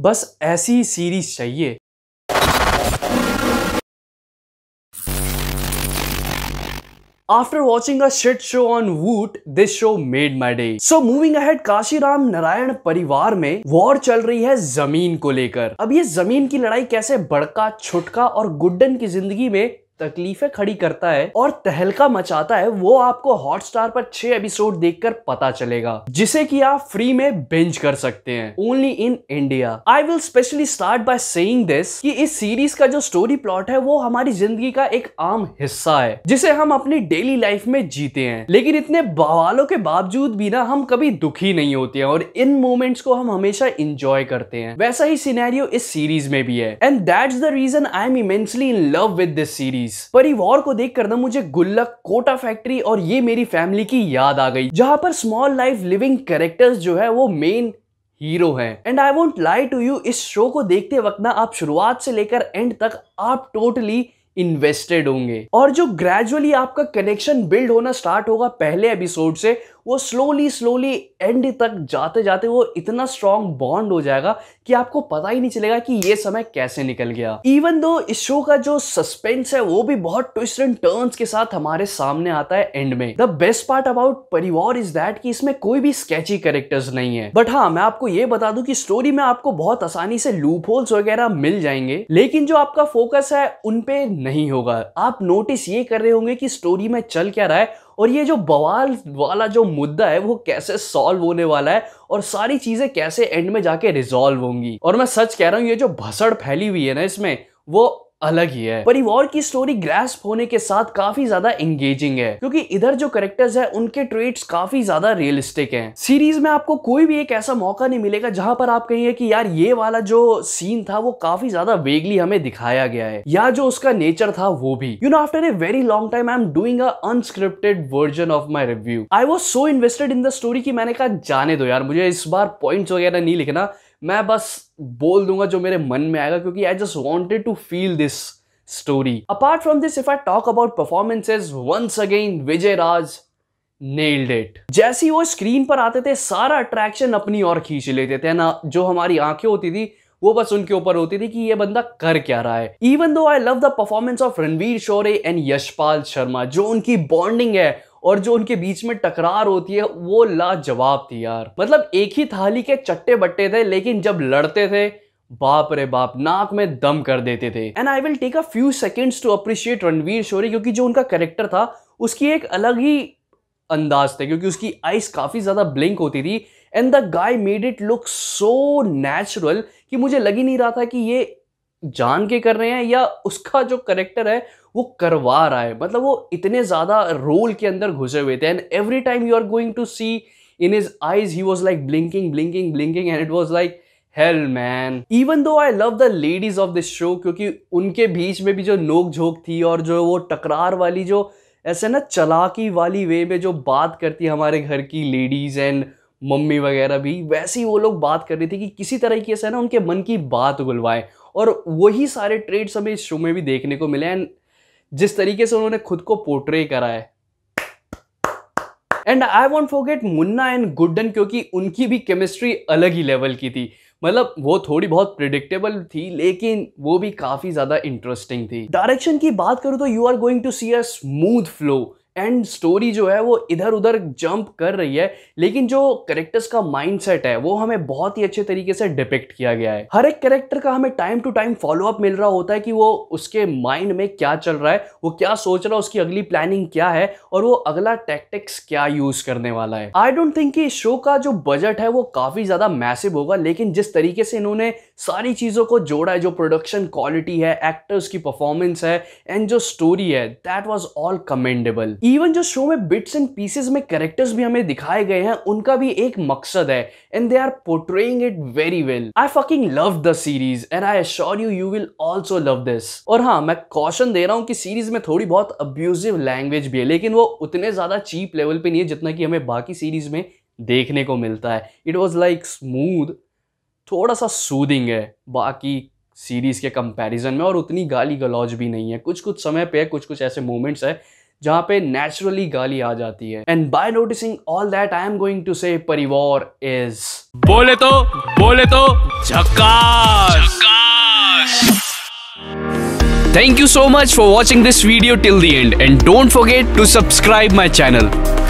बस ऐसी सीरीज चाहिए After watching a shit show on Woot, this show made my day. So moving ahead, Kashiram Narayan परिवार में war चल रही है जमीन को लेकर अब ये जमीन की लड़ाई कैसे बड़का छुटका और गुड्डन की जिंदगी में तकलीफें खड़ी करता है और तहलका मचाता है वो आपको हॉटस्टार पर छह एपिसोड देखकर पता चलेगा जिसे कि आप फ्री में बेंच कर सकते हैं only in India I will specially start by saying this कि इस सीरीज का जो स्टोरी प्लॉट है वो हमारी जिंदगी का एक आम हिस्सा है जिसे हम अपनी डेली लाइफ में जीते हैं लेकिन इतने बवालों के बावजूद भी ना हम कभी दुखी नहीं होते हैं और इन मोमेंट्स को हम हमेशा इंजॉय करते हैं वैसा ही सिनेरियो इस सीरीज में भी है and that's the reason I am immensely in love with this series guys परिवार को देखकर ना मुझे गुल्लक कोटा फैक्ट्री और ये मेरी फैमिली की याद आ गई जहां पर स्मॉल लाइफ लिविंग कैरेक्टर्स जो है वो मेन हीरो हैं and I won't lie to you इस शो को देखते वक्त ना आप शुरुआत से लेकर एंड तक आप टोटली totally इन्वेस्टेड होंगे और जो ग्रेजुअली आपका कनेक्शन बिल्ड होना स्टार्ट होगा पहले एपिसोड से वो स्लोली स्लोली एंड तक जाते जाते वो इतना स्ट्रांग बॉन्ड हो जाएगा कि आपको पता ही नहीं चलेगा कि ये समय कैसे निकल गया इवन दो इस शो का जो सस्पेंस है वो भी बहुत ट्विस्ट एंड टर्न के साथ हमारे सामने आता है एंड में the best part about Parivaar is that कि इसमें कोई भी स्केची कैरेक्टर्स नहीं है बट हाँ मैं आपको ये बता दू की स्टोरी में आपको बहुत आसानी से लूप होल्स वगैरह मिल जाएंगे लेकिन जो आपका फोकस है उनपे नहीं होगा आप नोटिस ये कर रहे होंगे कि स्टोरी में चल क्या रहा है और ये जो बवाल वाला जो मुद्दा है वो कैसे सॉल्व होने वाला है और सारी चीज़ें कैसे एंड में जाके रिजॉल्व होंगी और मैं सच कह रहा हूँ ये जो भसड़ फैली हुई है ना इसमें वो अलग ही है परिवार की स्टोरी ग्रेस्प होने के साथ काफी ज्यादा एंगेजिंग है क्योंकि इधर जो करेक्टर्स है उनके ट्रेट्स काफी ज्यादा रियलिस्टिक हैं सीरीज में आपको कोई भी एक ऐसा मौका नहीं मिलेगा जहां पर आप कहेंगे कि यार ये वाला जो सीन था वो काफी ज्यादा वेगली हमें दिखाया गया है या जो उसका नेचर था वो भी you know after a very long time I am doing a unscripted version of my review I was so invested in the story की मैंने कहा जाने दो यार मुझे इस बार पॉइंट्स वगैरह नहीं लिखना मैं बस बोल दूंगा जो मेरे मन में आएगा क्योंकि I just wanted to feel this story apart from this if I talk about performances once again Vijay Raaz nailed it जैसे ही वो स्क्रीन पर आते थे सारा अट्रैक्शन अपनी ओर खींच लेते थे ना जो हमारी आंखें होती थी वो बस उनके ऊपर होती थी कि ये बंदा कर क्या रहा है even though I love the performance of Ranvir Shorey and Yashpal Sharma जो उनकी बॉन्डिंग है और जो उनके बीच में टकरार होती है वो लाजवाब थी यार मतलब एक ही थाली के चट्टे बट्टे थे लेकिन जब लड़ते थे बाप रे बाप नाक में दम कर देते थे and I will take a few seconds to appreciate Ranvir Shorey क्योंकि जो उनका कैरेक्टर था उसकी एक अलग ही अंदाज थे क्योंकि उसकी आइस काफ़ी ज़्यादा ब्लिंक होती थी and the guy made it look so natural कि मुझे लग ही नहीं रहा था कि ये जान के कर रहे हैं या उसका जो करेक्टर है वो करवा रहा है मतलब वो इतने ज़्यादा रोल के अंदर घुसे हुए थे and every time you are going to see in his eyes he was like blinking blinking blinking and it was like hell man even though I love the ladies of this show क्योंकि उनके बीच में भी जो नोक झोंक थी और जो वो टकरार वाली जो ऐसे ना चलाकी वाली वे में जो बात करती हमारे घर की लेडीज एंड मम्मी वगैरह भी वैसे ही वो लोग बात कर रही थी कि किसी तरह की ऐसा ना उनके मन की बात बुलवाए और वही सारे ट्रेड्स हमें इस शो में भी देखने को मिले एंड जिस तरीके से उन्होंने खुद को पोर्ट्रे करा है and I won't forget Munna and Guddan क्योंकि उनकी भी केमिस्ट्री अलग ही लेवल की थी मतलब वो थोड़ी बहुत प्रिडिक्टेबल थी लेकिन वो भी काफ़ी ज़्यादा इंटरेस्टिंग थी डायरेक्शन की बात करूँ तो you are going to see a smooth flow and story जो है वो इधर उधर जंप कर रही है लेकिन जो करेक्टर्स का माइंडसेट है वो हमें बहुत ही अच्छे तरीके से डिपेक्ट किया गया है हर एक करेक्टर का हमें टाइम टू टाइम फॉलोअप मिल रहा होता है कि वो उसके माइंड में क्या चल रहा है वो क्या सोच रहा है उसकी अगली प्लानिंग क्या है और वो अगला टेक्टिक्स क्या यूज करने वाला है आई डोंट थिंक कि शो का जो बजट है वो काफी ज्यादा मैसिव होगा लेकिन जिस तरीके से इन्होंने सारी चीजों को जोड़ा है जो प्रोडक्शन क्वालिटी है एक्टर्स की परफॉर्मेंस है एंड जो स्टोरी है that was all commendable even जो शो में बिट्स एंड पीसेस में कैरेक्टर्स भी हमें दिखाए गए हैं उनका भी एक मकसद है and they are portraying it very well I fucking love the series and I assure you you will also love this और हाँ मैं कॉशन दे रहा हूँ कि सीरीज में थोड़ी बहुत अब्यूजिव लैंग्वेज भी है लेकिन वो उतने ज्यादा चीप लेवल पे नहीं है जितना कि हमें बाकी सीरीज में देखने को मिलता है इट वॉज लाइक स्मूद थोड़ा सा सूदिंग है बाकी सीरीज के कंपैरिजन में और उतनी गाली गलौज भी नहीं है कुछ कुछ समय पे कुछ कुछ ऐसे मोमेंट्स है जहां पे नेचुरली गाली आ जाती है and by noticing all that I am going to say Parivaar is बोले तो बोले तो झका thank you so much for watching this video till the end and don't forget to subscribe my channel